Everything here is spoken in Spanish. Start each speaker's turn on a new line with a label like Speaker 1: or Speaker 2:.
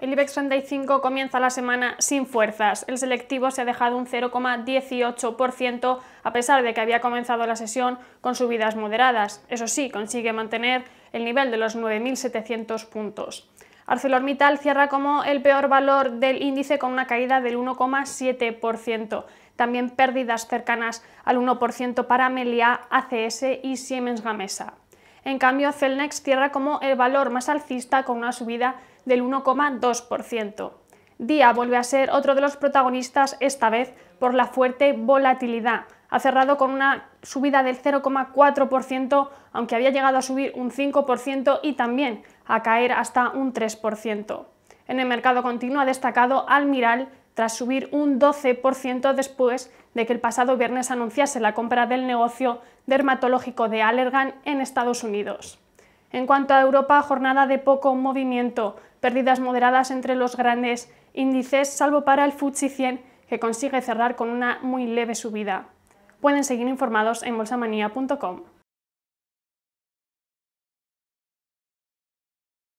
Speaker 1: El IBEX 35 comienza la semana sin fuerzas. El selectivo se ha dejado un 0,18% a pesar de que había comenzado la sesión con subidas moderadas. Eso sí, consigue mantener el nivel de los 9.700 puntos. ArcelorMittal cierra como el peor valor del índice con una caída del 1,7%. También pérdidas cercanas al 1% para Melia, ACS y Siemens Gamesa. En cambio, Celnex cierra como el valor más alcista con una subida del 1,2%. Día vuelve a ser otro de los protagonistas, esta vez por la fuerte volatilidad. Ha cerrado con una subida del 0,4%, aunque había llegado a subir un 5% y también a caer hasta un 3%. En el mercado continuo ha destacado Almiral, tras subir un 12% después de que el pasado viernes anunciase la compra del negocio dermatológico de Allergan en Estados Unidos. En cuanto a Europa, jornada de poco movimiento, pérdidas moderadas entre los grandes índices, salvo para el FTSE 100, que consigue cerrar con una muy leve subida. Pueden seguir informados en bolsamanía.com.